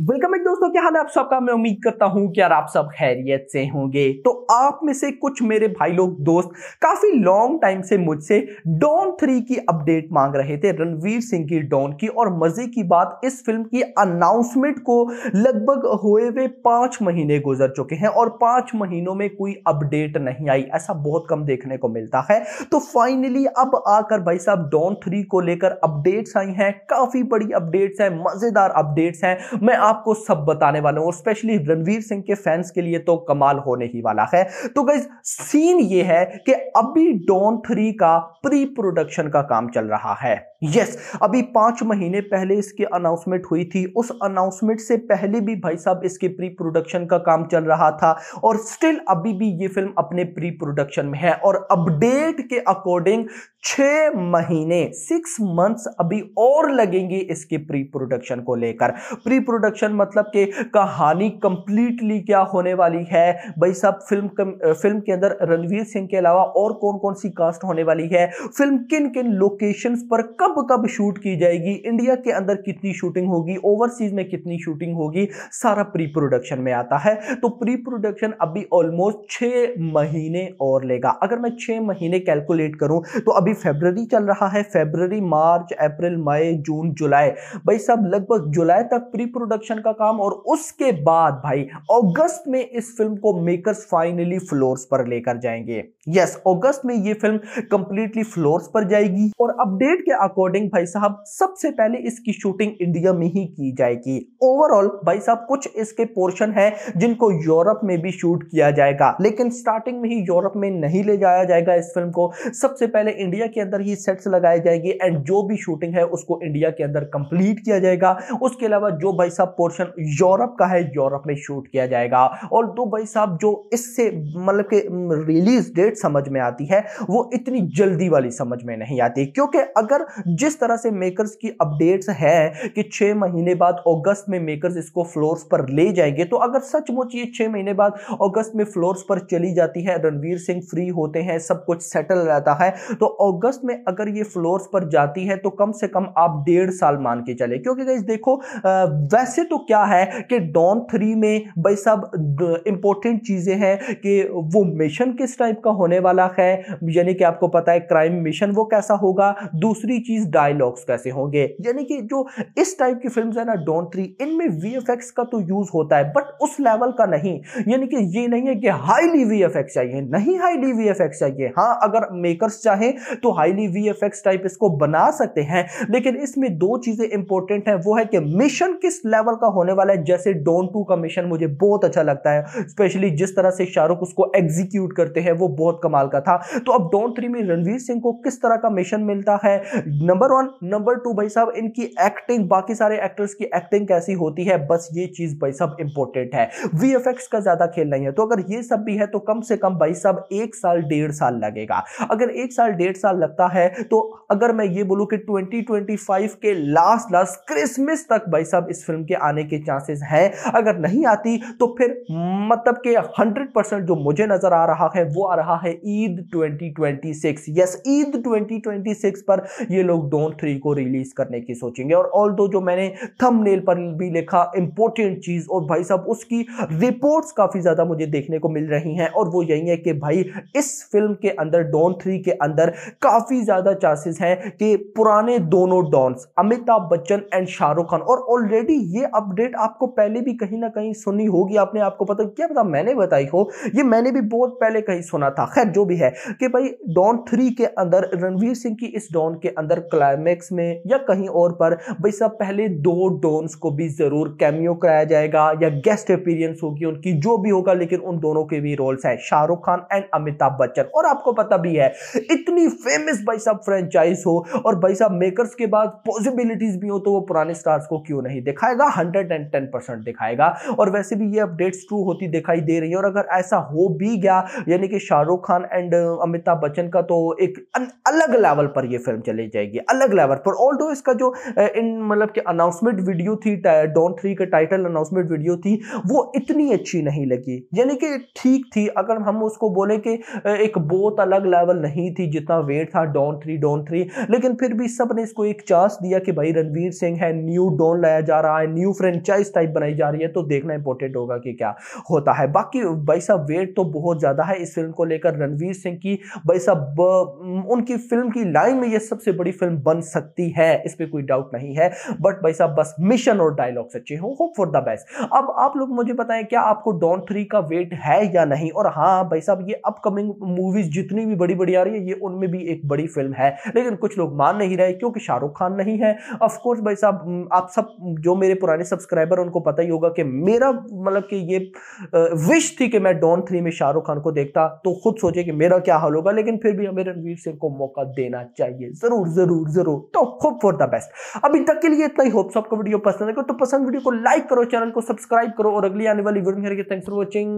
welcome back दोस्तों क्या हाल है आप सबका मैं उम्मीद करता हूं कि यार आप सब खैरियत से होंगे तो आप में से कुछ मेरे भाई लोग दोस्त काफी लॉन्ग टाइम से मुझसे डॉन थ्री की अपडेट मांग रहे थे रणवीर सिंह की डॉन की और मजे की बात इस फिल्म की अनाउंसमेंट को लगभग हुए हुए पांच महीने गुजर चुके हैं और पांच महीनों में कोई अपडेट नहीं आई ऐसा बहुत कम देखने को मिलता है तो फाइनली अब आकर भाई साहब डॉन थ्री को लेकर अपडेट्स आई हैं काफी बड़ी अपडेट्स हैं मजेदार अपडेट्स हैं मैं आपको सब बताने वाला हूं स्पेशली रणवीर सिंह के फैंस के लिए तो कमाल होने ही वाला है तो गाइज सीन ये है कि अभी डॉन थ्री का प्री प्रोडक्शन का काम चल रहा है यस yes, अभी पांच महीने पहले इसकी अनाउंसमेंट हुई थी उस अनाउंसमेंट से पहले भी भाई साहब इसके प्री प्रोडक्शन का काम चल रहा था और स्टिल अभी भी ये फिल्म अपने प्री प्रोडक्शन में है और अपडेट के अकॉर्डिंग छह महीने सिक्स मंथ्स अभी और लगेंगे इसके प्री प्रोडक्शन को लेकर प्री प्रोडक्शन प्रोडक्शन मतलब कि कहानी कंप्लीटली क्या होने वाली है भाई साहब फिल्म कम, फिल्म के अंदर रणवीर सिंह के अलावा और कौन कौन सी कास्ट होने वाली है फिल्म किन किन लोकेशन पर कब कब शूट की जाएगी इंडिया के अंदर कितनी शूटिंग होगी ओवरसीज में कितनी शूटिंग होगी सारा प्री प्रोडक्शन में आता है तो प्री प्रोडक्शन अभी ऑलमोस्ट छः महीने और लेगा अगर मैं छः महीने कैलकुलेट करूँ तो अभी फेबररी चल रहा है फेबररी मार्च अप्रैल मई जून जुलाई भाई साहब लगभग जुलाई तक प्री प्रोडक्शन प्रोडक्शन का काम और उसके बाद भाई अगस्त में इस फिल्म को मेकर्स फाइनली फ्लोर्स पर लेकर जाएंगे यस अगस्त में ये फिल्म कंप्लीटली फ्लोर्स पर जाएगी और अपडेट के अकॉर्डिंग भाई साहब सबसे पहले इसकी शूटिंग इंडिया में ही की जाएगी ओवरऑल भाई साहब कुछ इसके पोर्शन है जिनको यूरोप में भी शूट किया जाएगा लेकिन स्टार्टिंग में ही यूरोप में नहीं ले जाया जाएगा इस फिल्म को सबसे पहले इंडिया के अंदर ही सेट्स लगाए जाएंगे एंड जो भी शूटिंग है उसको इंडिया के अंदर कंप्लीट किया जाएगा उसके अलावा जो भाई साहब पोर्शन यूरोप का है यूरोप में शूट किया जाएगा और दो भाई साहब जो इससे मतलब के रिलीज डेट समझ में आती है वो इतनी जल्दी वाली समझ में नहीं आती क्योंकि अगर जिस तरह से मेकर्स की अपडेट्स है कि छः महीने बाद अगस्त में मेकर्स इसको फ्लोर्स पर ले जाएंगे तो अगर सचमुच ये छः महीने बाद अगस्त में फ्लोर्स पर चली जाती है रणवीर सिंह फ्री होते हैं सब कुछ सेटल रहता है तो अगस्त में अगर ये फ्लोर्स पर जाती है तो कम से कम आप डेढ़ साल मान के चले क्योंकि देखो वैसे वैसे तो क्या है कि डॉन थ्री में भाई सब इंपॉर्टेंट चीज़ें हैं कि वो मिशन किस टाइप का होने वाला है यानी कि आपको पता है क्राइम मिशन वो कैसा होगा दूसरी चीज़ डायलॉग्स कैसे होंगे यानी कि जो इस टाइप की फिल्म है ना डॉन थ्री इनमें वी का तो यूज़ होता है बट उस लेवल का नहीं यानी कि ये नहीं है कि हाईली वी चाहिए नहीं हाईली वी चाहिए हाँ अगर मेकर्स चाहें तो हाईली वी टाइप इसको बना सकते हैं लेकिन इसमें दो चीज़ें इंपॉर्टेंट हैं वो है कि मिशन किस लेवल लेवल का होने वाला है जैसे डोंट टू का मिशन मुझे बहुत अच्छा लगता है स्पेशली जिस तरह से शाहरुख उसको एग्जीक्यूट करते हैं वो बहुत कमाल का था तो अब डोंट थ्री में रणवीर सिंह को किस तरह का मिशन मिलता है नंबर वन नंबर टू भाई साहब इनकी एक्टिंग बाकी सारे एक्टर्स की एक्टिंग कैसी होती है बस ये चीज भाई साहब इंपॉर्टेंट है वी का ज्यादा खेल नहीं है तो अगर ये सब भी है तो कम से कम भाई साहब एक साल डेढ़ साल लगेगा अगर एक साल डेढ़ साल लगता है तो अगर मैं ये बोलूं कि 2025 के लास्ट लास्ट क्रिसमस तक भाई साहब इस फिल्म के आने के चांसेस हैं अगर नहीं आती तो फिर मतलब के 100 परसेंट जो मुझे नज़र आ रहा है वो आ रहा है ईद 2026 यस ईद 2026 पर ये लोग डोन थ्री को रिलीज़ करने की सोचेंगे और ऑल जो मैंने थंबनेल पर भी लिखा इंपॉर्टेंट चीज़ और भाई साहब उसकी रिपोर्ट काफ़ी ज़्यादा मुझे देखने को मिल रही है और वो यही है कि भाई इस फिल्म के अंदर डोन थ्री के अंदर काफ़ी ज़्यादा चांसेस हैं कि पुराने दोनों डॉन्स अमिताभ बच्चन एंड शाहरुख खान और ऑलरेडी ये अपडेट आपको पहले भी कहीं ना कहीं सुनी होगी आपने आपको पता क्या पता मैंने बताई हो ये मैंने भी बहुत पहले कहीं सुना था खैर जो भी है कि भाई डॉन थ्री के अंदर रणवीर सिंह की इस डॉन के अंदर क्लाइमेक्स में या कहीं और पर भाई सब पहले दो डॉन्स को भी जरूर कैमियो कराया जाएगा या गेस्ट अपीरियंस होगी उनकी जो भी होगा लेकिन उन दोनों के भी रोल्स हैं शाहरुख खान एंड अमिताभ बच्चन और आपको पता भी है इतनी फेमस भाई साहब फ्रेंचाइज हो और भाई साहब मेकर्स के बाद पॉसिबिलिटीज भी हो तो वो पुराने स्टार्स को क्यों नहीं दिखाएगा 110% दिखाएगा और वैसे भी ये अपडेट्स ट्रू होती दिखाई दे रही है और अगर ऐसा हो भी गया यानी कि शाहरुख खान एंड uh, अमिताभ बच्चन का तो एक अलग लेवल पर ये फिल्म चली जाएगी अलग लेवल पर ऑल इसका जो uh, इन मतलब कि अनाउंसमेंट वीडियो थी डॉन थ्री का टाइटल अनाउंसमेंट वीडियो थी वो इतनी अच्छी नहीं लगी यानी कि ठीक थी अगर हम उसको बोले कि uh, एक बहुत अलग लेवल नहीं थी जितना वेट था डॉन थ्री डॉन थ्री लेकिन फिर भी सब ने इसको एक चांस दिया कि भाई रणवीर सिंह है न्यू डॉन लाया जा रहा है न्यू फ्रेंचाइज टाइप बनाई जा रही है तो देखना इंपॉर्टेंट होगा कि क्या होता है बाकी भाई साहब वेट तो बहुत ज़्यादा है इस फिल्म को लेकर रणवीर सिंह की भाई साहब उनकी फिल्म की लाइन में यह सबसे बड़ी फिल्म बन सकती है इस पर कोई डाउट नहीं है बट भाई साहब बस मिशन और डायलॉग सच्चे हो होप फॉर द बेस्ट अब आप लोग मुझे बताएं क्या आपको डॉन थ्री का वेट है या नहीं और हाँ भाई साहब ये अपकमिंग मूवीज जितनी भी बड़ी बड़ी आ रही है ये उनमें भी एक बड़ी फिल्म है लेकिन कुछ लोग मान नहीं रहे क्योंकि शाहरुख खान नहीं है ऑफकोर्स भाई साहब आप सब जो मेरे पुराने पुराने सब्सक्राइबर उनको पता ही होगा कि मेरा मतलब कि ये विश थी कि मैं डॉन थ्री में शाहरुख खान को देखता तो खुद सोचे कि मेरा क्या हाल होगा लेकिन फिर भी हमें रणवीर सिंह को मौका देना चाहिए जरूर जरूर जरूर तो होप फॉर द बेस्ट अभी तक के लिए इतना ही होप्स आपको वीडियो पसंद है तो पसंद वीडियो को लाइक करो चैनल को सब्सक्राइब करो और अगली आने वाली वीडियो थैंक्स फॉर वॉचिंग